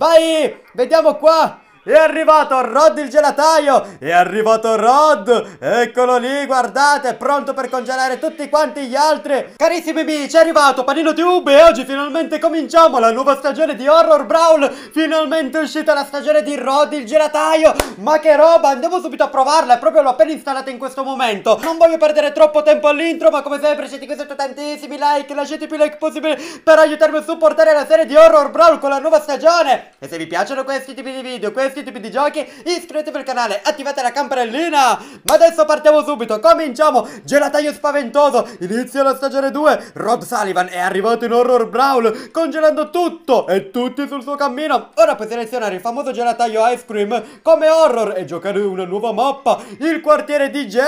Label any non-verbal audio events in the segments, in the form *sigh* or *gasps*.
Vai! Vediamo qua! È arrivato Rod il gelataio, è arrivato Rod, eccolo lì, guardate, pronto per congelare tutti quanti gli altri. Carissimi amici, è arrivato Panino Tube e oggi finalmente cominciamo la nuova stagione di Horror Brawl. Finalmente è uscita la stagione di Rod il gelataio, ma che roba, andiamo subito a provarla, proprio l'ho appena installata in questo momento. Non voglio perdere troppo tempo all'intro, ma come sempre siete qui sotto tantissimi like, lasciate più like possibile per aiutarmi a supportare la serie di Horror Brawl con la nuova stagione. E se vi piacciono questi tipi di video, questi questi tipi di giochi iscrivetevi al canale, attivate la campanellina Ma adesso partiamo subito, cominciamo Gelataio spaventoso, inizia la stagione 2 Rob Sullivan è arrivato in Horror Brawl Congelando tutto e tutti sul suo cammino Ora puoi selezionare il famoso gelataio Ice Cream come horror E giocare una nuova mappa, il quartiere DJ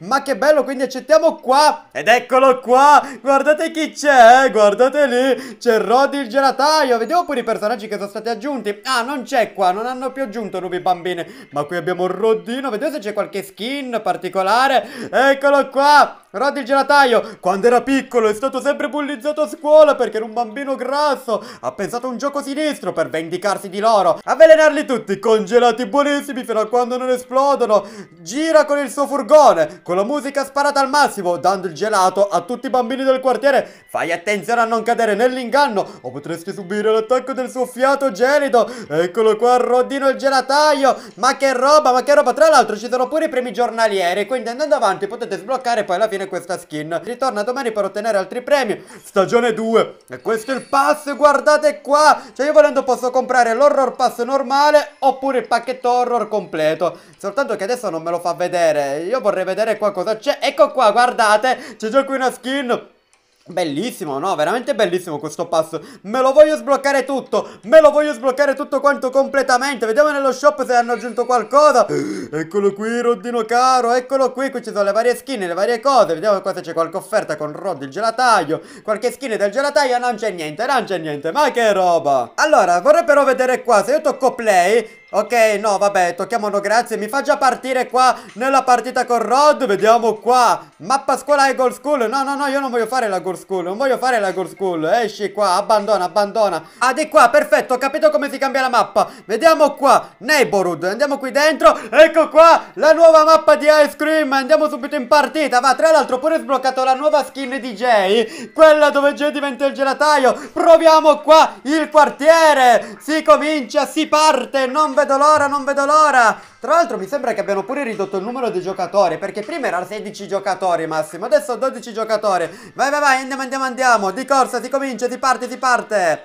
Ma che bello, quindi accettiamo qua Ed eccolo qua, guardate chi c'è, guardate lì C'è Rod il gelataio, vediamo pure i personaggi che sono stati aggiunti Ah, non c'è qua, non hanno più aggiunto nuovi bambini Ma qui abbiamo un rodino Vediamo se c'è qualche skin particolare Eccolo qua Rod il gelataio, quando era piccolo è stato sempre bullizzato a scuola perché era un bambino grasso. Ha pensato a un gioco sinistro per vendicarsi di loro. Avvelenarli tutti, congelati buonissimi fino a quando non esplodono. Gira con il suo furgone, con la musica sparata al massimo, dando il gelato a tutti i bambini del quartiere. Fai attenzione a non cadere nell'inganno o potresti subire l'attacco del suo fiato gelido. Eccolo qua, Rodino il gelataio. Ma che roba, ma che roba. Tra l'altro ci sono pure i primi giornalieri, quindi andando avanti potete sbloccare poi alla fine bene questa skin Ritorna domani per ottenere altri premi Stagione 2 E questo è il pass, guardate qua Cioè io volendo posso comprare l'horror pass normale Oppure il pacchetto horror completo Soltanto che adesso non me lo fa vedere Io vorrei vedere qua cosa c'è Ecco qua, guardate C'è già qui una skin Bellissimo, no, veramente bellissimo questo passo Me lo voglio sbloccare tutto Me lo voglio sbloccare tutto quanto completamente Vediamo nello shop se hanno aggiunto qualcosa *gasps* Eccolo qui, Roddino caro Eccolo qui, qui ci sono le varie skin Le varie cose, vediamo qua se c'è qualche offerta Con Rod il gelataio, qualche skin del gelataio Non c'è niente, non c'è niente Ma che roba Allora, vorrei però vedere qua Se io tocco play Ok, no, vabbè, tocchiamolo, grazie. Mi fa già partire qua nella partita con Rod. Vediamo qua. Mappa scuola e goal school. No, no, no, io non voglio fare la goal school. Non voglio fare la goal school. Esci qua, abbandona, abbandona. Ah, di qua, perfetto, ho capito come si cambia la mappa. Vediamo qua, neighborhood. Andiamo qui dentro. Ecco qua, la nuova mappa di Ice Cream. Andiamo subito in partita. Va, tra l'altro pure sbloccato la nuova skin DJ. Quella dove J diventa il gelataio. Proviamo qua il quartiere. Si comincia, si parte, non vediamo vedo l'ora, non vedo l'ora tra l'altro mi sembra che abbiano pure ridotto il numero di giocatori, perché prima era 16 giocatori massimo, adesso 12 giocatori. Vai vai vai, andiamo andiamo andiamo, di corsa si comincia, si parte, si parte.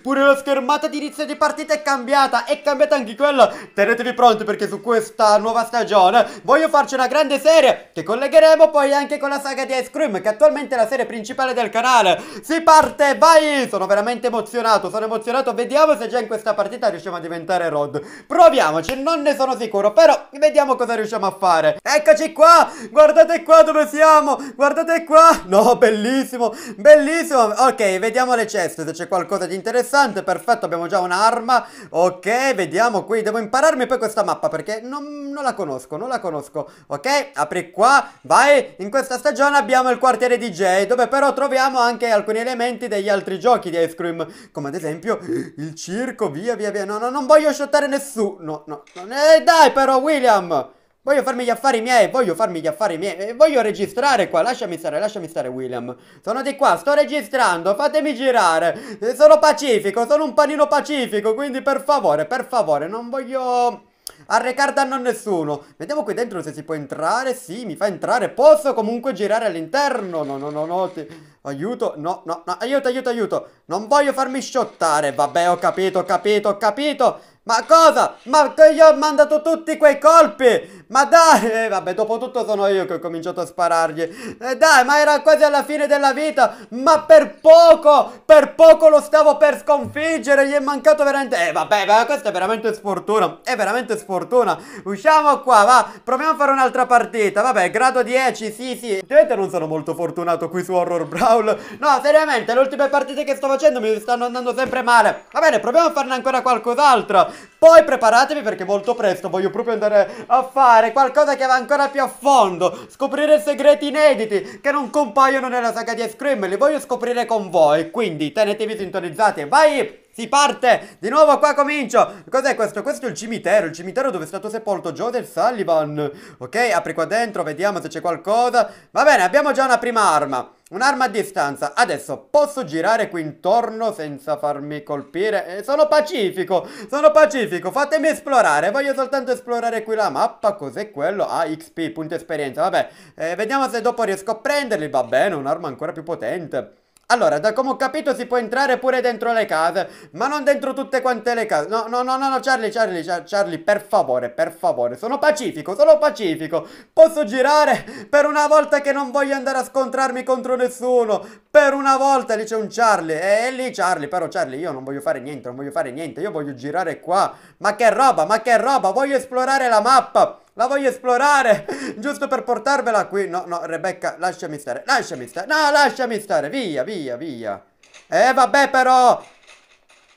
Pure la schermata di inizio di partita è cambiata, è cambiata anche quella. Tenetevi pronti perché su questa nuova stagione voglio farci una grande serie che collegheremo poi anche con la saga di Ice Cream, che attualmente è la serie principale del canale. Si parte, vai! Sono veramente emozionato, sono emozionato, vediamo se già in questa partita riusciamo a diventare Rod. Proviamoci, non ne sono sicuro sicuro Però vediamo cosa riusciamo a fare Eccoci qua Guardate qua dove siamo Guardate qua No bellissimo Bellissimo Ok vediamo le ceste se c'è qualcosa di interessante Perfetto abbiamo già un'arma Ok vediamo qui Devo impararmi poi questa mappa perché non, non la conosco Non la conosco Ok apri qua Vai In questa stagione abbiamo il quartiere DJ Dove però troviamo anche alcuni elementi degli altri giochi di Ice Cream Come ad esempio il circo Via via via No no non voglio shottare nessuno No no, no. Eh, dai però William! Voglio farmi gli affari miei, voglio farmi gli affari miei, eh, voglio registrare qua, lasciami stare, lasciami stare William. Sono di qua, sto registrando, fatemi girare, eh, sono pacifico, sono un panino pacifico, quindi per favore, per favore, non voglio arrecar danno a nessuno. Vediamo qui dentro se si può entrare, sì, mi fa entrare, posso comunque girare all'interno, no, no, no, no, ti... aiuto, no, no, no, aiuto, aiuto, aiuto, non voglio farmi sciottare, vabbè, ho capito, ho capito, ho capito, ma cosa? Ma io ho mandato tutti quei colpi! Ma dai! Eh, vabbè, dopo tutto sono io che ho cominciato a sparargli. Eh, dai, ma era quasi alla fine della vita! Ma per poco! Per poco lo stavo per sconfiggere! Gli è mancato veramente... Eh, vabbè, ma questa è veramente sfortuna. È veramente sfortuna. Usciamo qua, va! Proviamo a fare un'altra partita. Vabbè, grado 10, sì, sì. Ovviamente non sono molto fortunato qui su Horror Brawl. No, seriamente, le ultime partite che sto facendo mi stanno andando sempre male. Va bene, proviamo a farne ancora qualcos'altro. Poi preparatevi perché molto presto voglio proprio andare a fare qualcosa che va ancora più a fondo, scoprire segreti inediti che non compaiono nella saga di Scream, li voglio scoprire con voi, quindi tenetevi sintonizzati, vai! Si parte! Di nuovo qua comincio! Cos'è questo? Questo è il cimitero, il cimitero dove è stato sepolto Joseph Sullivan. Ok, apri qua dentro, vediamo se c'è qualcosa. Va bene, abbiamo già una prima arma. Un'arma a distanza. Adesso posso girare qui intorno senza farmi colpire. Eh, sono pacifico, sono pacifico. Fatemi esplorare. Voglio soltanto esplorare qui la mappa. Cos'è quello? Ah, XP, punto esperienza. Vabbè, eh, vediamo se dopo riesco a prenderli. Va bene, un'arma ancora più potente. Allora, da come ho capito si può entrare pure dentro le case, ma non dentro tutte quante le case. No, no, no, no, Charlie, Charlie, Char Charlie, per favore, per favore. Sono pacifico, sono pacifico. Posso girare per una volta che non voglio andare a scontrarmi contro nessuno. Per una volta lì c'è un Charlie. è lì Charlie, però Charlie, io non voglio fare niente, non voglio fare niente. Io voglio girare qua. Ma che roba, ma che roba, voglio esplorare la mappa. La voglio esplorare, *laughs* giusto per portarvela qui. No, no, Rebecca, lasciami stare, lasciami stare. No, lasciami stare, via, via, via. Eh, vabbè, però...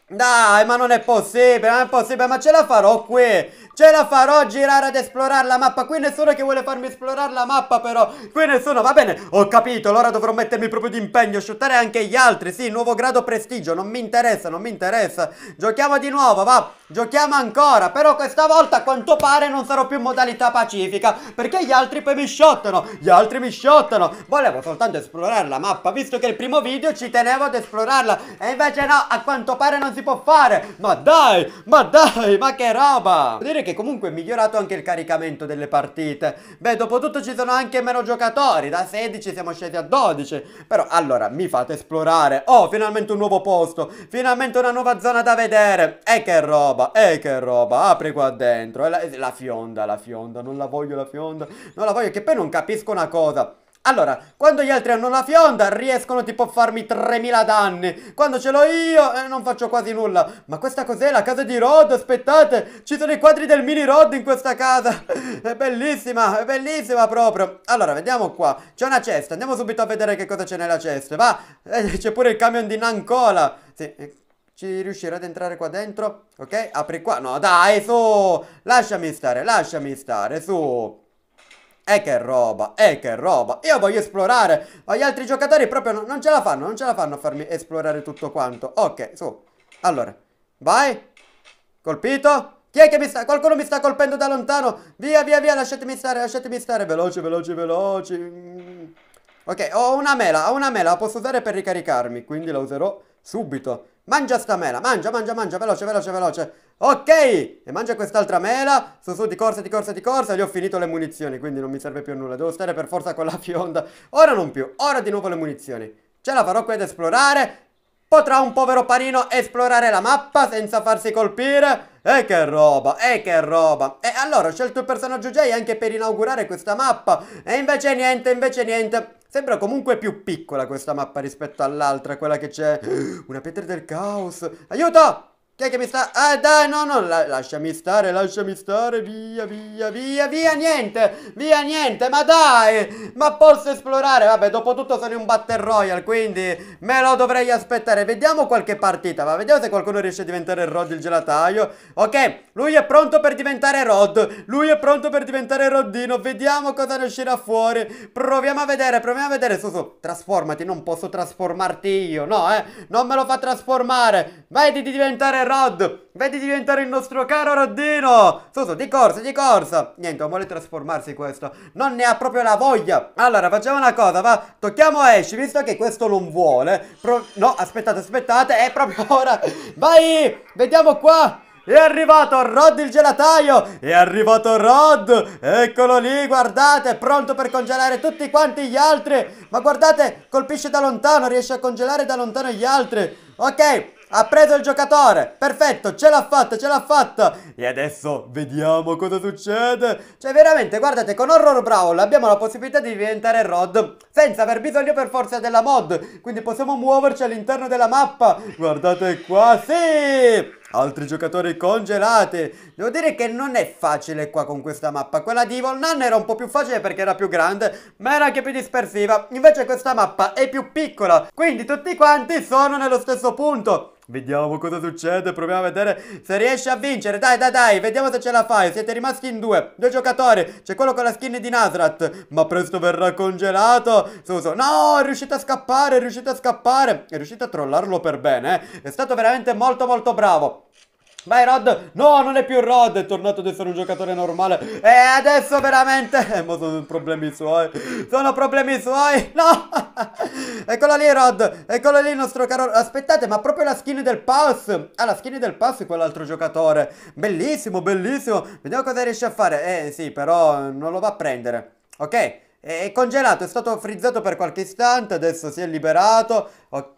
Dai, ma non è possibile, non è possibile, ma ce la farò qui. Ce la farò girare ad esplorare la mappa. Qui nessuno che vuole farmi esplorare la mappa però. Qui nessuno, va bene. Ho capito, allora dovrò mettermi proprio d'impegno, shootare anche gli altri. Sì, nuovo grado prestigio, non mi interessa, non mi interessa. Giochiamo di nuovo, va. Giochiamo ancora, però questa volta a quanto pare non sarò più in modalità pacifica, perché gli altri poi mi shottano. Gli altri mi shottano. Volevo soltanto esplorare la mappa, visto che il primo video ci tenevo ad esplorarla e invece no, a quanto pare non si può fare. Ma dai, ma dai, ma che roba. Vuol dire che comunque è migliorato anche il caricamento delle partite. Beh, dopo tutto ci sono anche meno giocatori, da 16 siamo scesi a 12. Però allora mi fate esplorare. Oh, finalmente un nuovo posto, finalmente una nuova zona da vedere. E eh, che roba, e eh, che roba, apri qua dentro. Eh, la, la fionda, la fionda, non la voglio la fionda, non la voglio, che poi non capisco una cosa. Allora, quando gli altri hanno la fionda riescono tipo a farmi 3000 danni. Quando ce l'ho io eh, non faccio quasi nulla. Ma questa cos'è? La casa di Rod? Aspettate, ci sono i quadri del mini Rod in questa casa. *laughs* È bellissima, è bellissima proprio. Allora, vediamo qua. C'è una cesta, andiamo subito a vedere che cosa c'è nella cesta. Va, *laughs* eh, c'è pure il camion di Nancola. Sì, eh, ci riuscirò ad entrare qua dentro? Ok, apri qua. No, dai, su. Lasciami stare, lasciami stare, su. E eh, che roba, e eh, che roba. Io voglio esplorare, ma gli altri giocatori proprio non, non ce la fanno, non ce la fanno a farmi esplorare tutto quanto. Ok, su. Allora, vai. Colpito. Chi è che mi sta? Qualcuno mi sta colpendo da lontano. Via, via, via, lasciatemi stare, lasciatemi stare. Veloci, veloci, veloci. Ok, ho una mela, ho una mela, la posso usare per ricaricarmi, quindi la userò subito. Mangia sta mela, mangia, mangia, mangia, veloce, veloce, veloce. Ok! E mangia quest'altra mela. Sono su, di corsa, di corsa, di corsa. Gli ho finito le munizioni, quindi non mi serve più a nulla. Devo stare per forza con la fionda. Ora non più, ora di nuovo le munizioni. Ce la farò qui ad esplorare. Potrà un povero panino esplorare la mappa senza farsi colpire? E eh, che roba, e eh, che roba. E allora ho scelto il personaggio Jay anche per inaugurare questa mappa. E invece niente, invece niente. Sembra comunque più piccola questa mappa rispetto all'altra, quella che c'è... *gasps* Una pietra del caos! Aiuto! Chi è che mi sta... Ah, dai, no, no, la, lasciami stare, lasciami stare, via, via, via, via, niente, via, niente, ma dai, ma posso esplorare, vabbè, dopo tutto sono in un Battle Royale, quindi me lo dovrei aspettare, vediamo qualche partita, ma vediamo se qualcuno riesce a diventare Rod il gelataio, ok, lui è pronto per diventare Rod, lui è pronto per diventare Roddino, vediamo cosa ne uscirà fuori, proviamo a vedere, proviamo a vedere, su, su, trasformati, non posso trasformarti io, no, eh, non me lo fa trasformare, Vedi di diventare Rod, Rod, vedi diventare il nostro caro Roddino! Suso, di corsa, di corsa! Niente, vuole trasformarsi questo. Non ne ha proprio la voglia. Allora, facciamo una cosa, va. Tocchiamo Ash, visto che questo non vuole. Pro no, aspettate, aspettate, è proprio *laughs* ora. Vai, vediamo qua. È arrivato Rod il gelataio! È arrivato Rod! Eccolo lì, guardate, pronto per congelare tutti quanti gli altri! Ma guardate, colpisce da lontano, riesce a congelare da lontano gli altri! Ok, ha preso il giocatore. Perfetto, ce l'ha fatta, ce l'ha fatta. E adesso vediamo cosa succede. Cioè, veramente, guardate, con Horror Brawl abbiamo la possibilità di diventare Rod senza aver bisogno per forza della mod. Quindi possiamo muoverci all'interno della mappa. Guardate qua, sì! Altri giocatori congelati. Devo dire che non è facile qua con questa mappa. Quella di Evil Nun era un po' più facile perché era più grande, ma era anche più dispersiva. Invece questa mappa è più piccola, quindi tutti quanti sono nello stesso punto. Vediamo cosa succede, proviamo a vedere se riesce a vincere. Dai, dai, dai, vediamo se ce la fai. Siete rimasti in due, due giocatori. C'è quello con la skin di Nasrat, ma presto verrà congelato. Suso, no, è riuscito a scappare, è riuscito a scappare. È riuscito a trollarlo per bene, eh. È stato veramente molto molto bravo. Vai Rod, no non è più Rod, è tornato ad essere un giocatore normale E adesso veramente, eh, ma sono problemi suoi Sono problemi suoi, no *laughs* Eccolo lì Rod, eccolo lì il nostro caro Aspettate, ma proprio la skin del Paus Ah la skin del Paus è quell'altro giocatore Bellissimo, bellissimo Vediamo cosa riesce a fare Eh sì, però non lo va a prendere Ok è congelato, è stato frizzato per qualche istante, adesso si è liberato.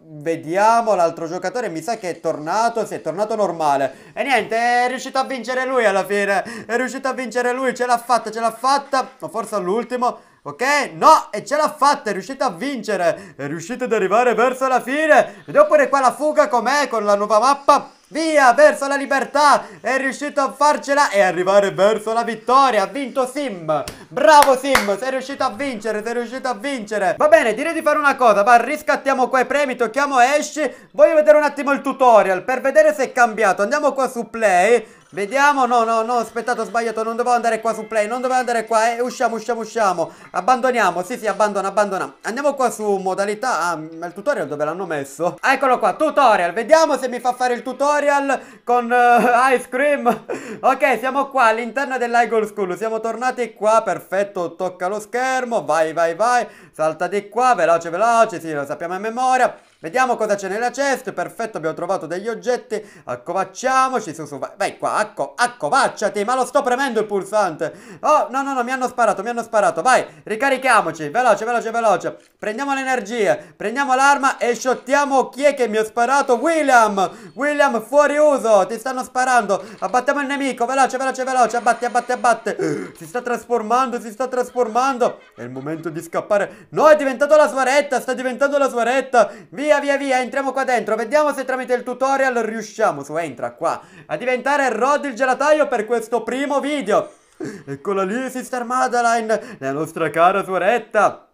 vediamo l'altro giocatore, mi sa che è tornato, sì, è tornato normale. E niente, è riuscito a vincere lui alla fine. È riuscito a vincere lui, ce l'ha fatta, ce l'ha fatta. O forse all'ultimo. Ok? No, e ce l'ha fatta, è riuscito a vincere, è riuscito ad arrivare verso la fine. Vediamo pure qua la fuga com'è con la nuova mappa. Via verso la libertà È riuscito a farcela e arrivare verso la vittoria Ha vinto Sim Bravo Sim Sei riuscito a vincere Sei riuscito a vincere Va bene direi di fare una cosa Va riscattiamo qua i premi Tocchiamo esci Voglio vedere un attimo il tutorial Per vedere se è cambiato Andiamo qua su play Vediamo, no, no, no, aspettate, ho sbagliato, non dovevo andare qua su play, non dovevo andare qua, eh, usciamo, usciamo, usciamo Abbandoniamo, sì, sì, abbandona, abbandona Andiamo qua su modalità, ah, il tutorial dove l'hanno messo? eccolo qua, tutorial, vediamo se mi fa fare il tutorial con uh, Ice Cream *laughs* Ok, siamo qua all'interno dell'Eagle School, siamo tornati qua, perfetto, tocca lo schermo, vai, vai, vai Salta di qua, veloce, veloce, sì, lo sappiamo a memoria Vediamo cosa c'è nella chest. Perfetto, abbiamo trovato degli oggetti. Accovacciamoci. Su, su, vai, qua, acco, accovacciati. Ma lo sto premendo il pulsante. Oh, no, no, no, mi hanno sparato, mi hanno sparato. Vai, ricarichiamoci. Veloce, veloce, veloce. Prendiamo l'energia, Prendiamo l'arma e shottiamo chi è che mi ha sparato. William, William, fuori uso. Ti stanno sparando. Abbattiamo il nemico. Veloce, veloce, veloce. Abbatti, abbatti, abbatti. Si sta trasformando, si sta trasformando. È il momento di scappare. No, è diventata la sua retta. Sta diventando la sua retta. Via via via via entriamo qua dentro Vediamo se tramite il tutorial riusciamo Su entra qua a diventare Rod il gelataio per questo primo video Eccola lì Sister Madeline La nostra cara suoretta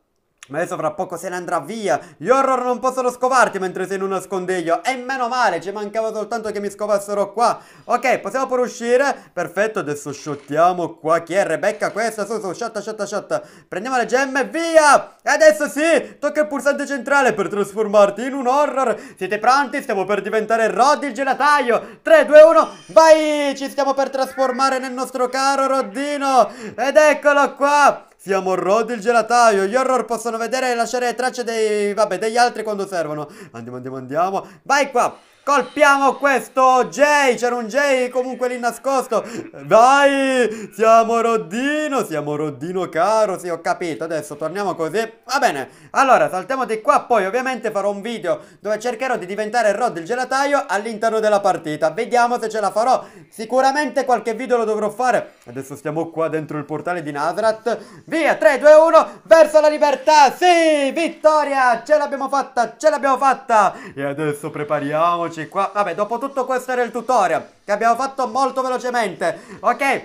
ma adesso fra poco se ne andrà via. Gli horror non possono scovarti mentre sei in un nascondiglio E meno male, ci mancava soltanto che mi scovassero qua. Ok, possiamo pure uscire. Perfetto, adesso shottiamo qua. Chi è Rebecca? Questa, su, su, shotta, shotta, shotta. Prendiamo le gemme, via! E adesso sì, tocca il pulsante centrale per trasformarti in un horror. Siete pronti? Stiamo per diventare Roddy il gelataio. 3, 2, 1, vai! Ci stiamo per trasformare nel nostro caro Roddino. Ed eccolo qua. Siamo Rod il gelataio. Gli horror possono vedere e lasciare le tracce dei, vabbè, degli altri quando servono. Andiamo, andiamo, andiamo. Vai qua. Colpiamo questo Jay, c'era un Jay comunque lì nascosto Vai, siamo Roddino, siamo Roddino caro, sì ho capito Adesso torniamo così, va bene Allora, saltiamo di qua, poi ovviamente farò un video Dove cercherò di diventare Rod il gelataio all'interno della partita Vediamo se ce la farò Sicuramente qualche video lo dovrò fare Adesso stiamo qua dentro il portale di Nasrat Via, 3, 2, 1, verso la libertà Sì, vittoria, ce l'abbiamo fatta, ce l'abbiamo fatta E adesso prepariamoci Eccoci qua. Vabbè, dopo tutto questo era il tutorial che abbiamo fatto molto velocemente. Ok?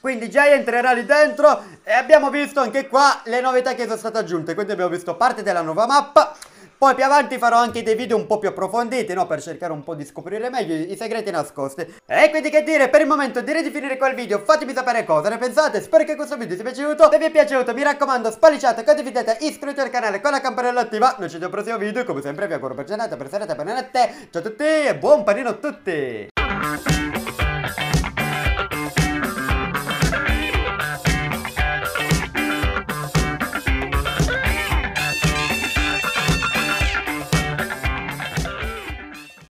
Quindi Jay entrerà lì dentro e abbiamo visto anche qua le novità che sono state aggiunte. Quindi abbiamo visto parte della nuova mappa poi più avanti farò anche dei video un po' più approfonditi, no? Per cercare un po' di scoprire meglio i segreti nascosti. E quindi che dire, per il momento direi di finire qua il video. Fatemi sapere cosa ne pensate. Spero che questo video ti sia piaciuto. Se vi è piaciuto, mi raccomando, spalliciate, condividete, iscrivetevi al canale con la campanella attiva. Noi ci vediamo al prossimo video. Come sempre vi auguro per giornata, per serata, per notte. Ciao a tutti e buon panino a tutti!